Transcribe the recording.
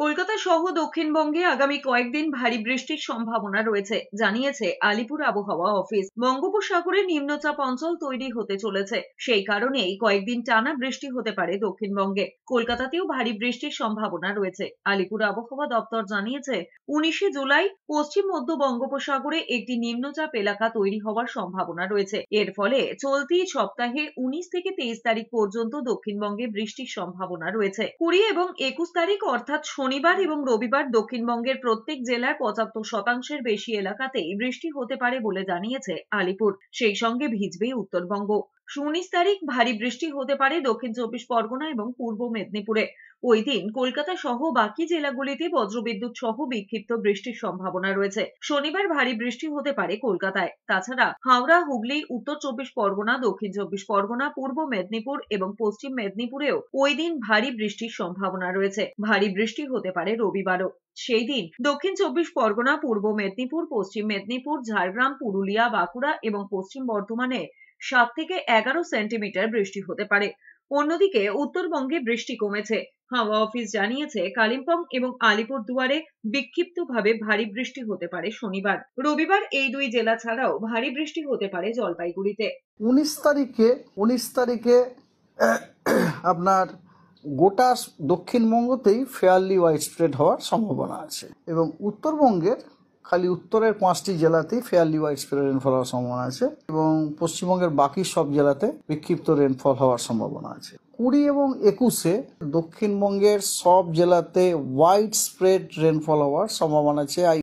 কলকাতা সহ দক্ষিণবঙ্গে আগামী কয়েকদিন ভারী বৃষ্টির সম্ভাবনা রয়েছে জানিয়েছে আলিপুর আবহাওয়া অফিস বঙ্গোপসাগরে নিম্নচাপ অঞ্চল তৈরি হতে চলেছে সেই কারণেই কয়েকদিন টানা বৃষ্টি হতে পারে দক্ষিণবঙ্গে কলকাতাতেও ভারী বৃষ্টির সম্ভাবনা রয়েছে আলিপুর আবহাওয়া দপ্তর জানিয়েছে উনিশে জুলাই পশ্চিম মধ্য বঙ্গোপসাগরে একটি নিম্নচাপ এলাকা তৈরি হওয়ার সম্ভাবনা রয়েছে এর ফলে চলতি সপ্তাহে উনিশ থেকে তেইশ তারিখ পর্যন্ত দক্ষিণবঙ্গে বৃষ্টির সম্ভাবনা রয়েছে কুড়ি এবং একুশ তারিখ অর্থাৎ শনিবার এবং রবিবার দক্ষিণবঙ্গের প্রত্যেক জেলার পঁচাত্তর শতাংশের বেশি এলাকাতেই বৃষ্টি হতে পারে বলে জানিয়েছে আলিপুর সেই সঙ্গে ভিজবে উত্তরবঙ্গ উনিশ তারিখ ভারী বৃষ্টি হতে পারে দক্ষিণ চব্বিশ পরগনা এবং পূর্ব মেদিনীপুরে ওই দিন কলকাতা সহ বাকি জেলাগুলিতে বজ্রবিদ্যুৎ সহ বিক্ষিপ্ত বৃষ্টির সম্ভাবনা রয়েছে শনিবার ভারী বৃষ্টি হতে পারে কলকাতায় তাছাড়া হাওড়া হুগলি উত্তর চব্বিশ পরগনা দক্ষিণ চব্বিশ পরগনা পূর্ব মেদিনীপুর এবং পশ্চিম মেদিনীপুরেও ওই দিন ভারী বৃষ্টির সম্ভাবনা রয়েছে ভারী বৃষ্টি হতে পারে রবিবারও সেই দিন দক্ষিণ চব্বিশ পরগনা পূর্ব মেদিনীপুর পশ্চিম মেদিনীপুর ঝাড়গ্রাম পুরুলিয়া বাঁকুড়া এবং পশ্চিম বর্ধমানে সাত থেকে এগারো সেন্টিমিটার বৃষ্টি হতে পারে অন্যদিকে উত্তরবঙ্গে বৃষ্টি কমেছে হাওয়া অফিস জানিয়েছে কালিম্পং এবং আলিপুর দুয়ারে বিক্ষিপ্তভাবে ভারী বৃষ্টি হতে পারে শনিবার রবিবার এই দুই জেলা ছাড়াও ভারী বৃষ্টি হতে পারে জলপাইগুড়িতে উনিশ তারিখে উনিশ তারিখে আপনার গোটা দক্ষিণবঙ্গতেই ফেয়ারলি ওয়াইড স্প্রেড হওয়ার সম্ভাবনা আছে এবং উত্তরবঙ্গের খালি উত্তরের পাঁচটি জেলাতেই ফেয়ারলি ওয়াইড স্প্রে রেনফল হওয়ার সম্ভাবনা আছে এবং পশ্চিমবঙ্গের বাকি সব জেলাতে বিক্ষিপ্ত রেনফল হওয়ার সম্ভাবনা আছে কুড়ি এবং একুশে দক্ষিণবঙ্গের সব জেলাতে ওয়াইড স্প্রেড রেনফল হওয়ার সম্ভাবনা আছে